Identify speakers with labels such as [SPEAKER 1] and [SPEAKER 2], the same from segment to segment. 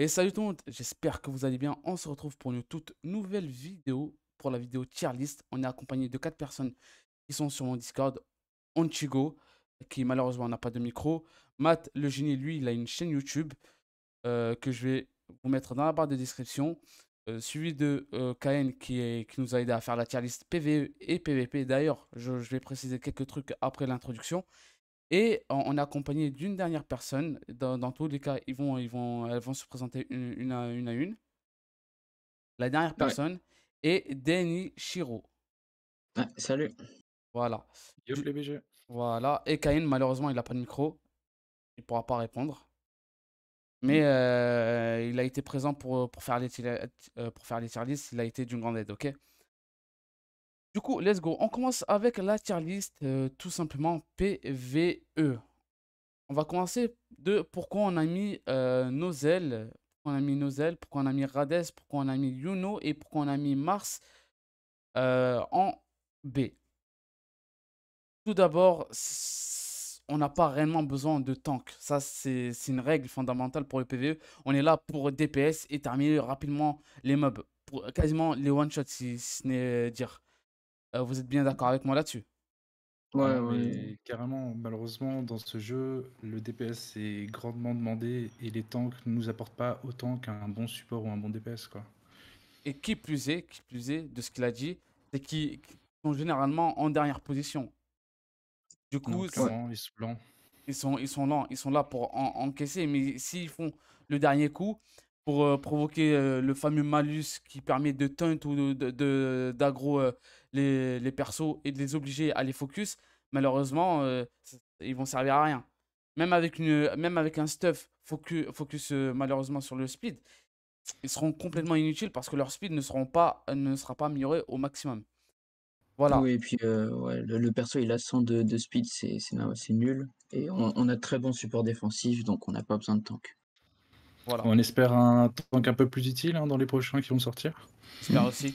[SPEAKER 1] Et salut tout le monde, j'espère que vous allez bien. On se retrouve pour une toute nouvelle vidéo, pour la vidéo tier list. On est accompagné de quatre personnes qui sont sur mon Discord. Onchigo, qui malheureusement n'a pas de micro. Matt, le génie, lui, il a une chaîne YouTube euh, que je vais vous mettre dans la barre de description. Euh, suivi de euh, qui, qui nous a aidé à faire la tier list PVE et PVP. D'ailleurs, je vais préciser quelques trucs après l'introduction. Et on est accompagné d'une dernière personne. Dans, tous les cas, ils vont, ils vont, elles vont se présenter une, une, à, une La dernière personne est Denis Shiro. salut. Voilà. les BG. Voilà. Et Kain, malheureusement, il n'a pas de micro. Il ne pourra pas répondre. Mmh. Mais euh, il a été présent pour, pour faire les, euh, pour faire les tier Il a été d'une grande aide, ok coup, let's go. On commence avec la tier list, euh, tout simplement PVE. On va commencer de pourquoi on a mis euh, nos Nozel, pourquoi on a mis Nozel, pourquoi on a mis Rades, pourquoi on a mis Yuno et pourquoi on a mis Mars euh, en B. Tout d'abord, on n'a pas réellement besoin de tank. Ça, c'est une règle fondamentale pour le PVE. On est là pour DPS et terminer rapidement les mobs. Pour quasiment les one shot si ce n'est dire. Euh, vous êtes bien d'accord avec moi là-dessus Ouais, ah,
[SPEAKER 2] carrément, malheureusement, dans ce jeu, le DPS est grandement demandé et les tanks ne nous apportent pas autant qu'un bon support ou un bon DPS. Quoi.
[SPEAKER 1] Et qui plus est, qui plus est de ce qu'il a dit, c'est qu'ils sont généralement en dernière position. Du coup, ils sont lents. Ils sont, lents, ils sont là pour encaisser, mais s'ils font le dernier coup pour euh, provoquer euh, le fameux malus qui permet de taunt ou d'aggro de, de, les, les, persos et de les obliger à les focus, malheureusement, euh, ils vont servir à rien. Même avec, une, même avec un stuff focus, euh, malheureusement sur le speed, ils seront complètement inutiles parce que leur speed ne, seront pas, ne sera pas amélioré au maximum.
[SPEAKER 3] Voilà. Oui, et puis euh, le, perso il a 100 de, de speed, c'est nul. Et on, a très bon support défensif, donc on n'a pas besoin de tank. Voilà. On espère un tank un peu plus utile hein, dans les prochains qui vont sortir.
[SPEAKER 1] J'espère aussi.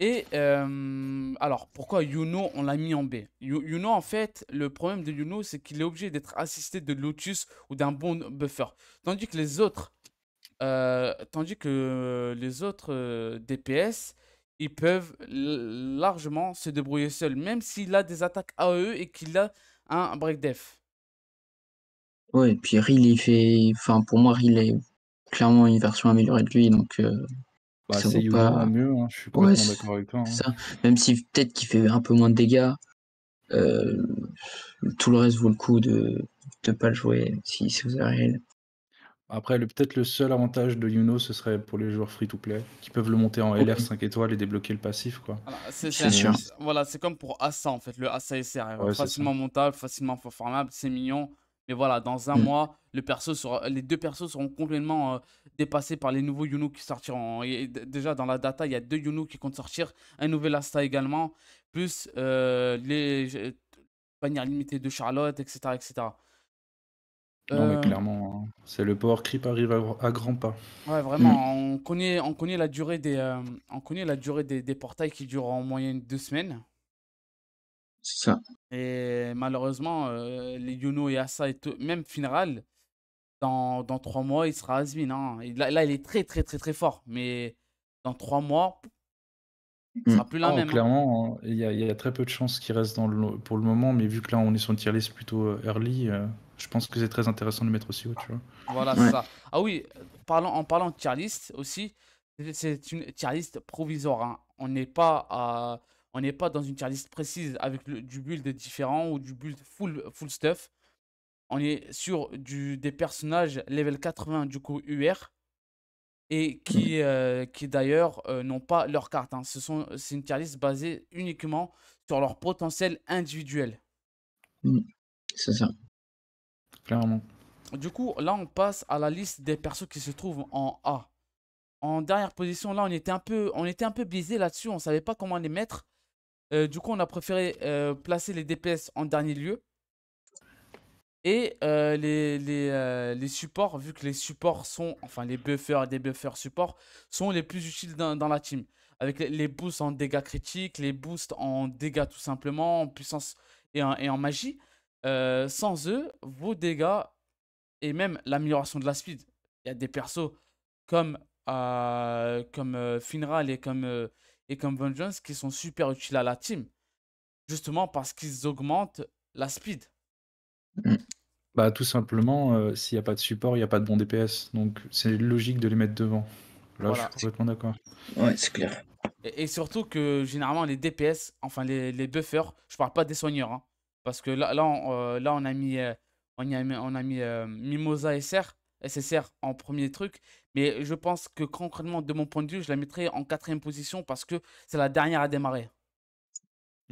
[SPEAKER 1] Et euh, alors, pourquoi Yuno, on l'a mis en B Yuno, en fait, le problème de Yuno, c'est qu'il est obligé d'être assisté de Lotus ou d'un bon buffer. Tandis que les autres, euh, tandis que les autres euh, DPS, ils peuvent largement se débrouiller seuls, même s'il a des attaques AE et qu'il a un break def.
[SPEAKER 3] Ouais, et puis Ril, il fait. Enfin, pour moi, Ril est clairement une version améliorée de lui, donc
[SPEAKER 1] bah, c'est pas... mieux, hein. je suis complètement d'accord avec
[SPEAKER 2] toi.
[SPEAKER 3] Hein. Même si peut-être qu'il fait un peu moins de dégâts, euh, tout le reste vaut le coup de ne pas le jouer si, c'est vous arrivez. Après, peut-être le
[SPEAKER 2] seul avantage de Yuno, ce serait pour les joueurs free-to-play, qui peuvent le monter en LR 5 étoiles et débloquer le passif.
[SPEAKER 1] quoi. c'est Voilà, c'est comme pour Asa, en fait. Le Asa SR, hein. facilement montable, facilement farmable, c'est mignon. Mais voilà, dans un mm. mois, le perso les deux persos seront complètement... Euh, dépassé par les nouveaux Yunus qui sortiront. Et déjà dans la data, il y a deux Yunus qui comptent sortir, un nouvel Asta également, plus euh, les bannières limitées de Charlotte, etc. etc. Non, mais euh,
[SPEAKER 2] clairement, hein, c'est le power creep arrive à, grands pas.
[SPEAKER 1] Ouais, vraiment, mm. on, connaît, on connaît la durée, des, euh, on connaît la durée des, des, portails qui durent en moyenne deux semaines. C'est ça. Et malheureusement, les Yuno et Asta, et même Finral, dans, trois mois, il sera Asmin. Hein. Là, il est très, très, très, très fort. Mais dans trois mois, il
[SPEAKER 2] sera mmh. plus la oh, même. Hein. Clairement, hein. il y, y, a très peu de chances qu'il reste dans le, pour le moment. Mais vu que là, on est sur une tier list plutôt euh, early, euh, je pense que c'est très intéressant de le mettre aussi haut. Tu vois.
[SPEAKER 1] Voilà, ça. Ah oui, parlant, en parlant de tier list aussi, c'est une tier list provisoire. On n'est pas On n'est pas dans une tier list précise avec du build différent ou du build full, full stuff on est sur du, des personnages level 80 du coup UR et qui, mm. euh, qui d'ailleurs euh, n'ont pas leur carte. Hein. Ce sont, c'est une tier basée uniquement sur leur potentiel individuel.
[SPEAKER 3] Mm. c'est ça. Clairement.
[SPEAKER 1] Du coup, là, on passe à la liste des persos qui se trouvent en A. En dernière position, là, on était un peu, on était un peu biaisé là-dessus. On savait pas comment les mettre. Euh, du coup, on a préféré placer les DPS en dernier lieu. Et euh, les, les, euh, les, supports, vu que les supports sont, enfin les buffers et des buffers supports sont les plus utiles dans, dans la team. Avec les, boosts en dégâts critiques, les boosts en dégâts tout simplement, en puissance et en, et en magie. Euh, sans eux, vos dégâts et même l'amélioration de la speed. Il y a des persos comme, comme Finral et comme, et comme Vengeance qui sont super utiles à la team. Justement parce qu'ils augmentent la speed.
[SPEAKER 2] Mm. Bah, tout simplement, euh, s'il n'y a pas de support, il n'y a pas de bon DPS. Donc, c'est logique de les mettre devant. Là, je suis complètement d'accord. Ouais, c'est clair.
[SPEAKER 1] Et, surtout que généralement, les DPS, enfin les, buffers, je parle pas des soigneurs. Hein. parce que là, là, on, euh, euh, a mis, on a mis, on a mis Mimosa SR, SSR en premier truc. Mais je pense que concrètement, de mon point de vue, je la mettrais en quatrième position parce que c'est la dernière à démarrer.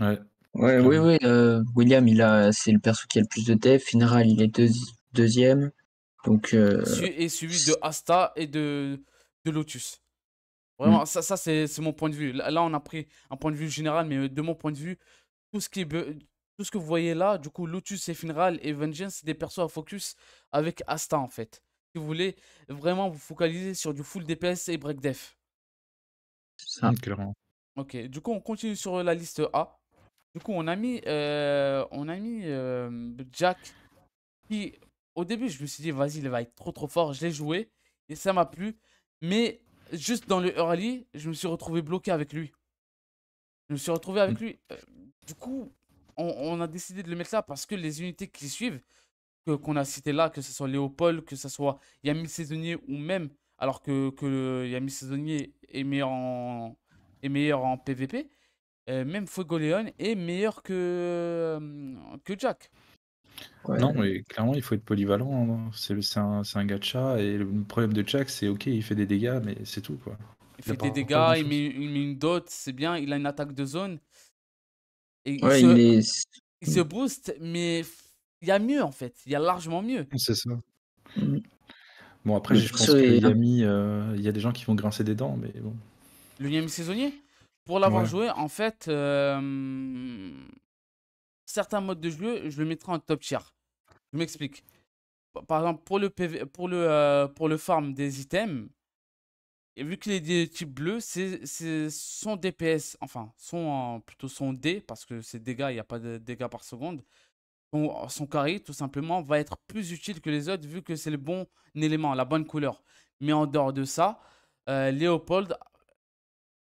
[SPEAKER 3] Ouais, oui, euh, oui. Euh, William, il a, c'est le perso qui a le plus de def, Finral, il est deuxième. Donc, euh,
[SPEAKER 1] Et suivi de Asta et de, de Lotus. Vraiment, hmm. ça, ça c'est, mon point de vue. Là, on a pris un point de vue général, mais de mon point de vue, tout ce, qui tout ce que vous voyez là, du coup, Lotus et Finral et Vengeance, c'est des persos à focus avec Asta, en fait. Si vous voulez vraiment vous focaliser sur du full DPS et break def. C'est ça. Ok, du coup, on continue sur la liste A. Du coup, on a mis, euh, on a mis euh, Jack qui, au début, je me suis dit, vas-y, il va être trop trop fort. Je l'ai joué et ça m'a plu. Mais juste dans le early, je me suis retrouvé bloqué avec lui. Je me suis retrouvé avec mmh. lui. Euh, du coup, on, a décidé de le mettre là parce que les unités qui suivent, qu'on a cité là, que ce soit Léopold, que ce soit Yami Saisonnier ou même, alors que, que Yami Saisonnier est meilleur en, est meilleur en PVP, euh, même Leon est meilleur que, euh, que Jack. Non, mais
[SPEAKER 2] clairement, il faut être polyvalent. Hein. C'est un, un gacha. Et le problème de Jack, c'est ok, il fait des dégâts, mais c'est tout. quoi. Il, fait des dégâts,
[SPEAKER 1] il met, une dot, c'est bien. Il a une attaque de zone. il, se, booste mais il y a mieux en fait. Il y a largement mieux.
[SPEAKER 2] C'est ça. Mm. Bon, après, je pense qu'il euh, y, y, a des gens qui vont grincer des dents, mais bon.
[SPEAKER 1] Le Yami saisonnier pour l'avoir joué, en fait, certains modes de jeu, je le mettrai en top tier. Je m'explique. Par exemple, pour le, pour le, pour le farm des items, vu que est de types bleus, c'est son DPS, enfin, son, plutôt son D, parce que c'est dégâts, il n'y a pas de dégâts par seconde. Son, son, carré, tout simplement, va être plus utile que les autres, vu que c'est le bon élément, la bonne couleur. Mais en dehors de ça, euh, Léopold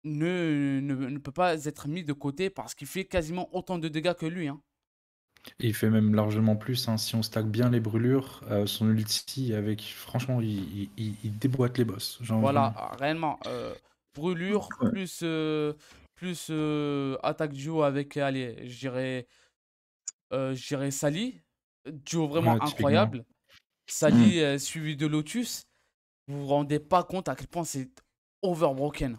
[SPEAKER 1] ne, ne, peut pas être mis de côté parce qu'il fait quasiment autant de dégâts que lui. Hein.
[SPEAKER 2] il fait même largement plus. Hein. Si on stack bien les brûlures, euh, son ulti, avec, franchement, il, il, déboîte les boss. voilà,
[SPEAKER 1] ah, réellement. brûlures euh, brûlure plus, euh, plus attaque duo avec, allez, j'irai j'irai Sally. Duo vraiment incroyable. Sally hmm. suivi de Lotus. Vous vous rendez pas compte à quel point c'est overbroken.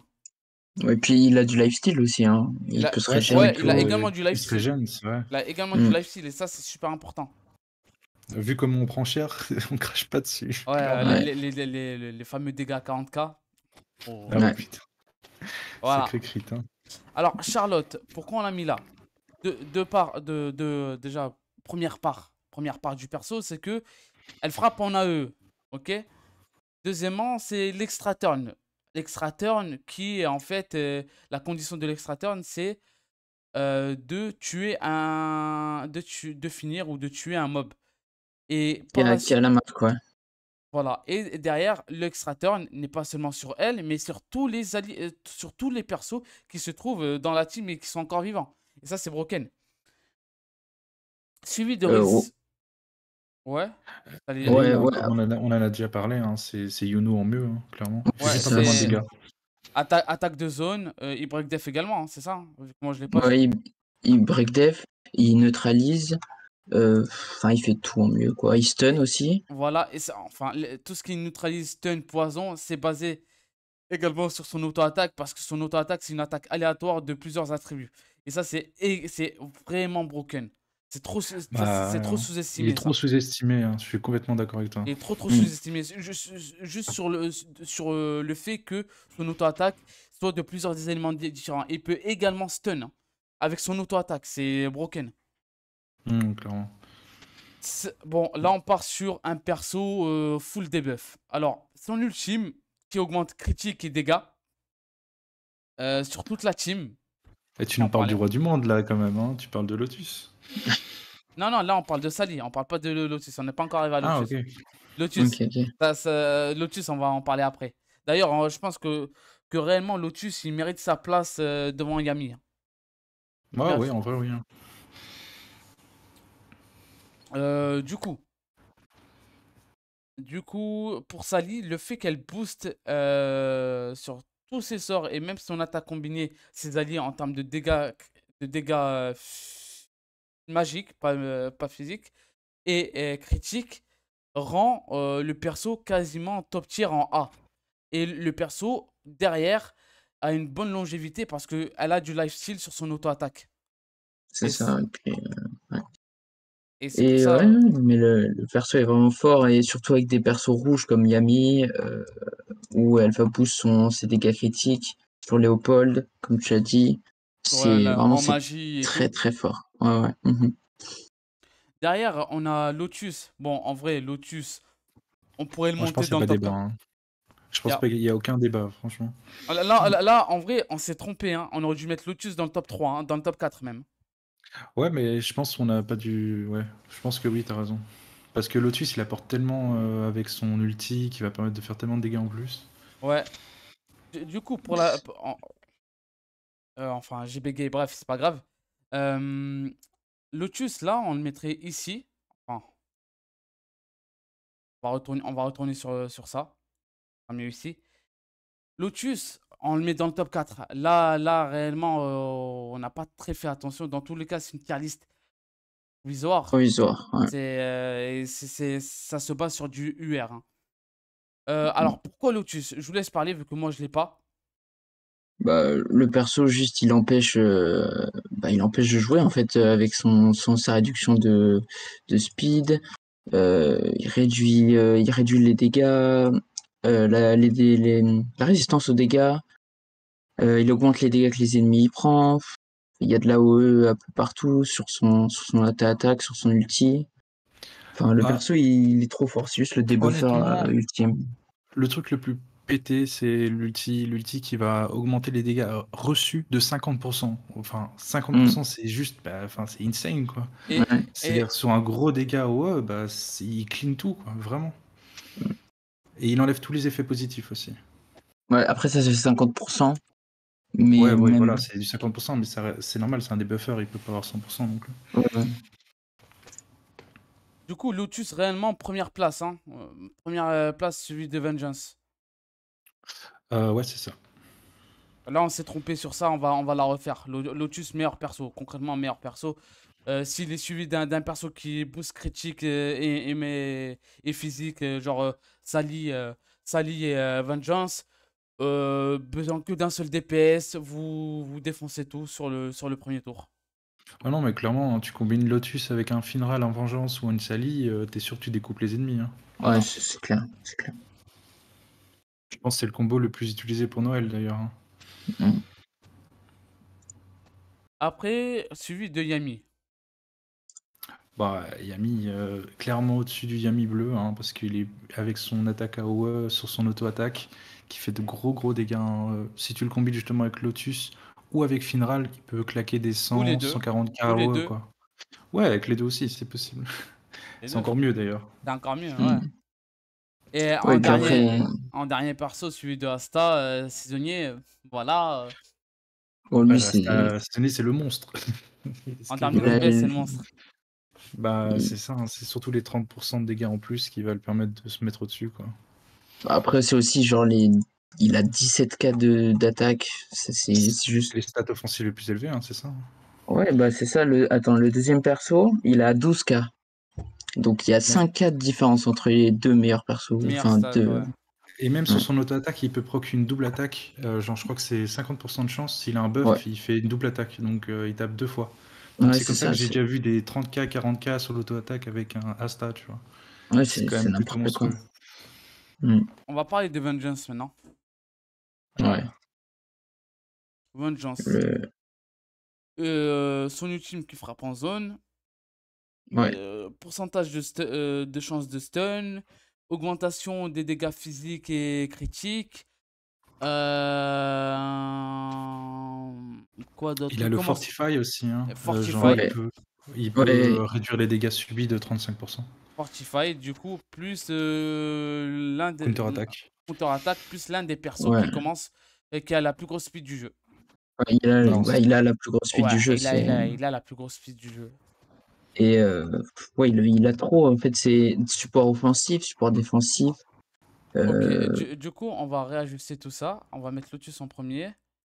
[SPEAKER 3] Et puis il a du lifestyle aussi. Hein. Il, peut se régénérer. il a également du lifestyle.
[SPEAKER 1] Il a également du lifestyle et ça c'est super important.
[SPEAKER 2] Vu comment on prend cher, on crache pas dessus. Ouais, euh,
[SPEAKER 1] les, les, les, fameux dégâts 40k. Oh. Ah putain. Crit, Alors Charlotte, pourquoi on l'a mis là de, parts, de, déjà première part, première part du perso, c'est que elle frappe en AE, ok. Deuxièmement, c'est l'extra turn l'extraturn qui est en fait euh, la condition de turn, c'est euh, de tuer un de, de finir ou de tuer un mob et la, la quoi voilà et derrière l'extraturn n'est pas seulement sur elle mais sur tous les alliés, euh, sur tous les persos qui se trouvent dans la team et qui sont encore vivants et ça c'est broken suivi de oh. Ouais, Ouais, hein. On
[SPEAKER 2] en a, déjà parlé, hein. c'est c'est Yuno en mieux,
[SPEAKER 3] hein, clairement. Ouais,
[SPEAKER 1] attaque de zone, euh, il break def également, c'est ça Moi je l'ai pas.
[SPEAKER 3] il, break def, il neutralise, euh, enfin il fait tout en mieux quoi. Il stun aussi.
[SPEAKER 1] Voilà, et ça, enfin, tout ce qui neutralise stun, poison, c'est basé également sur son auto-attaque, parce que son auto-attaque, c'est une attaque aléatoire de plusieurs attributs. Et ça, c'est c'est vraiment broken. C'est trop, bah, trop il sous-estimé, est trop sous-estimé,
[SPEAKER 2] hein. je suis complètement d'accord avec toi. Il est trop, trop mm.
[SPEAKER 1] sous-estimé. Juste sur le, sur euh, le fait que son auto-attaque soit de plusieurs éléments différents. Il peut également stun avec son auto-attaque. C'est broken.
[SPEAKER 2] Mm, clairement.
[SPEAKER 1] Bon, là, on part sur un perso euh, full debuff. Alors, son ultime qui augmente critique et dégâts euh, sur toute la team.
[SPEAKER 2] Et tu nous parles du roi du monde là quand même, hein. tu parles de Lotus.
[SPEAKER 1] non, non, là on parle de Sally, on parle pas de Lotus, on n'est pas encore arrivé à ah, Lotus. Lotus, Lotus, on va en parler après. D'ailleurs, euh, je pense que, que réellement Lotus, il mérite sa place euh, devant Yami. Ouais, hein. ah oui, en vrai, oui. Hein. Euh, du coup, du coup, pour Sally, le fait qu'elle booste sur tous ses sorts et même son attaque combinée, ses alliés en termes de dégâts, de dégâts euh, magiques, pas, euh, pas physiques, et, critiques, rend euh, le perso quasiment top tier en A. Et le perso, derrière, a une bonne longévité parce qu'elle a du lifestyle sur son auto-attaque.
[SPEAKER 3] C'est ça. Et,
[SPEAKER 1] mais
[SPEAKER 3] le, perso est vraiment fort, et surtout avec des persos rouges comme Yami, où elle va pousser ses dégâts critiques sur Léopold, comme tu as dit.
[SPEAKER 1] C'est vraiment très
[SPEAKER 3] très fort. Mhm.
[SPEAKER 1] Derrière, on a Lotus. Bon, en vrai, Lotus, on pourrait le monter dans le top hein. Je pense pas
[SPEAKER 2] qu'il n'y a aucun débat, franchement.
[SPEAKER 1] Ah, là, en vrai, on s'est trompé. Hein. On aurait dû mettre Lotus dans le top 3, hein, dans le top 4 même.
[SPEAKER 2] Ouais, mais je pense qu'on n'a pas dû. Ouais, je pense que oui, t'as raison. Parce que Lotus, il apporte tellement euh, avec son ulti qui va permettre de faire tellement de dégâts en
[SPEAKER 1] plus. Ouais. Du coup, pour la. Euh, enfin, j'ai bégayé, bref, c'est pas grave. Euh, Lotus, là, on le mettrait ici. Enfin, on va retourner, on va retourner sur, sur ça. On mieux ici. Lotus, on le met dans le top 4. Là, là réellement, on n'a pas très fait attention. Dans tous les cas, c'est une tier Provisoire. Provisoire. Euh, c'est, ça se base sur du UR. Hein. Mmh euh, alors pourquoi Lotus Je vous laisse parler vu que moi je l'ai pas.
[SPEAKER 3] Bah, le perso juste il empêche euh, bah, il empêche de jouer en fait avec son, sa réduction de, speed il réduit il réduit les dégâts la, la résistance aux dégâts il augmente les dégâts que les ennemis y prennent il y a de l'AOE un peu partout, sur son, sur son attaque, sur son ulti. Enfin, le bah, perso, il, est trop fort. C'est juste le debuffer euh, ultime. Le truc le plus
[SPEAKER 2] pété, c'est l'ulti, l'ulti qui va augmenter les dégâts euh, reçus de 50%. Enfin, 50%, mm. c'est juste, bah, enfin, c'est insane, quoi. C'est-à-dire, sur un gros dégât AOE, bah, il clean tout, quoi, vraiment. Mm. Et il enlève tous les effets positifs aussi.
[SPEAKER 3] Ouais, après, ça, c'est 50% ouais, voilà, c'est du 50%,
[SPEAKER 2] mais c'est normal, c'est un debuffer, il peut pas avoir 100%. Donc... Euh.
[SPEAKER 1] Du coup, Lotus, réellement, première place. Hein. Euh, première euh, place, suivi de Vengeance.
[SPEAKER 2] ouais, c'est ça.
[SPEAKER 1] Là, on s'est trompé sur ça, on va, on va la refaire. Lotus, meilleur perso, concrètement, meilleur perso. S'il est suivi d'un perso qui boost critique et, et, physique, genre Sally, Sally et Vengeance, euh, besoin que d'un seul DPS, vous, vous défoncez tout sur le, sur le premier tour.
[SPEAKER 2] Ah non, mais clairement, hein, tu combines Lotus avec un Finral en vengeance ou une Sally, euh, t'es sûr que tu découpes les ennemis. Hein.
[SPEAKER 3] Ouais, c'est clair,
[SPEAKER 2] Je pense que c'est le combo le plus utilisé pour Noël d'ailleurs. Hein. Mm.
[SPEAKER 1] Après, suivi de Yami.
[SPEAKER 2] Bah, Yami, euh, clairement au-dessus du Yami bleu, parce qu'il est avec son attaque AOE sur son auto-attaque, qui fait de gros gros dégâts. Hein. Euh, si tu le combines justement avec Lotus ou avec Finral, qui peut claquer des 100, 140 carreaux. Quoi. Ouais, avec les deux aussi, c'est possible. C'est encore mieux d'ailleurs.
[SPEAKER 1] Hmm. mieux, Et en, dernier, en, dernier, perso, celui de Asta, euh, saisonnier, euh, voilà.
[SPEAKER 2] saisonnier, c'est le monstre.
[SPEAKER 1] en c'est le
[SPEAKER 2] monstre. Bah, hmm. c'est ça, hein. c'est surtout les 30% de dégâts en plus qui va le permettre de se mettre au-dessus, quoi.
[SPEAKER 3] Après, c'est aussi genre les. Il a 17K d'attaque. C'est juste. Les stats offensives les plus
[SPEAKER 2] élevées, hein, c'est ça hein.
[SPEAKER 3] Ouais, bah c'est ça. Le... Attends, le deuxième perso, il a 12K. Donc il y a 5K de différence entre les deux meilleurs persos.
[SPEAKER 2] Et même sur son auto-attaque, il peut proc une double attaque. Euh, genre, je crois que c'est 50% de chance. S'il a un buff, il fait une double attaque. Donc euh, il tape deux fois. c'est comme ça, que j'ai déjà vu des 30K, 40K sur l'auto-attaque avec un Asta, tu vois. c'est quand même n'importe quoi.
[SPEAKER 1] Hmm. On va parler de Vengeance maintenant. Ouais. Vengeance. Euh. Euh, son ultime qui frappe en zone. Ouais. Euh, pourcentage de, chance de stun. Augmentation des dégâts physiques et critiques. Quoi d'autre
[SPEAKER 2] Il a le Fortify aussi. Hein. Fortify. il peut, réduire les dégâts subis de 35%.
[SPEAKER 1] Fortify, du coup, plus euh, l'un des. Counter-attaque. Counter-attaque, plus l'un des persos qui commence et qui a la plus grosse speed du jeu. Bah, il, a, la plus grosse speed du jeu. Il a, il, a, la plus grosse speed du jeu.
[SPEAKER 3] Et euh, ouais, il, a trop. En fait, c'est support offensif, support défensif. Euh,
[SPEAKER 1] du, coup, on va réajuster tout ça. On va mettre Lotus en premier.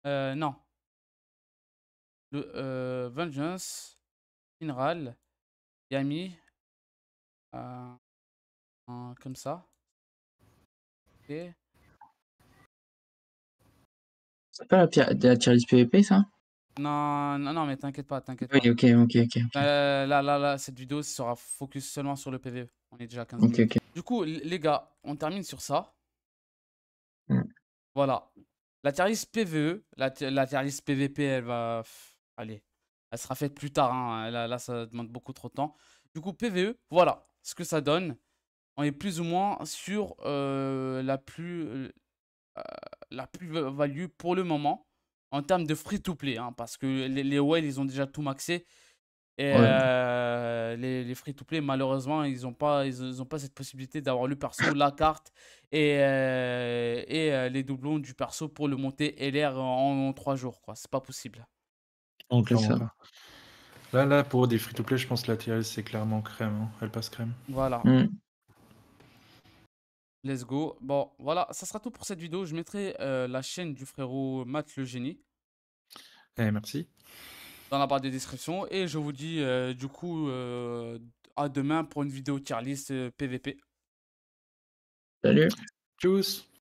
[SPEAKER 1] Euh, non. Le, Vengeance, Inral, Yami, euh, comme ça. C'est
[SPEAKER 3] pas la, la PVP ça
[SPEAKER 1] non, non, non, mais t'inquiète pas, t'inquiète oui,
[SPEAKER 3] ok, ok, ok.
[SPEAKER 1] Euh, là, là, là, cette vidéo sera focus seulement sur le PVE. On est déjà à 15 minutes. Du coup, les gars, on termine sur ça. Voilà. La tier list PVE, la, la tier PVP, elle va. Allez, elle sera faite plus tard. Hein. là, ça demande beaucoup trop de temps. Du coup, PVE, voilà ce que ça donne. On est plus ou moins sur euh, la plus euh, la plus value pour le moment en termes de free to play, hein, parce que les, les whales ils ont déjà tout maxé. Et euh, les, les free-to-play, malheureusement, ils n'ont pas, ils, pas cette possibilité d'avoir le perso, la carte et, et les doublons du perso pour le monter LR en, en trois jours. quoi C'est pas possible.
[SPEAKER 3] Donc,
[SPEAKER 2] ça. Là, là, pour des free-to-play, je pense que la tier c'est clairement crème. Hein. Elle passe crème.
[SPEAKER 1] Voilà. Mm. Let's go. Bon, voilà, ça sera tout pour cette vidéo. Je mettrai euh, la chaîne du frérot Matt le génie. Eh, merci. Dans la barre de description. Et je vous dis euh, du coup euh, à demain pour une vidéo tier PVP.
[SPEAKER 3] Salut. Tchuss.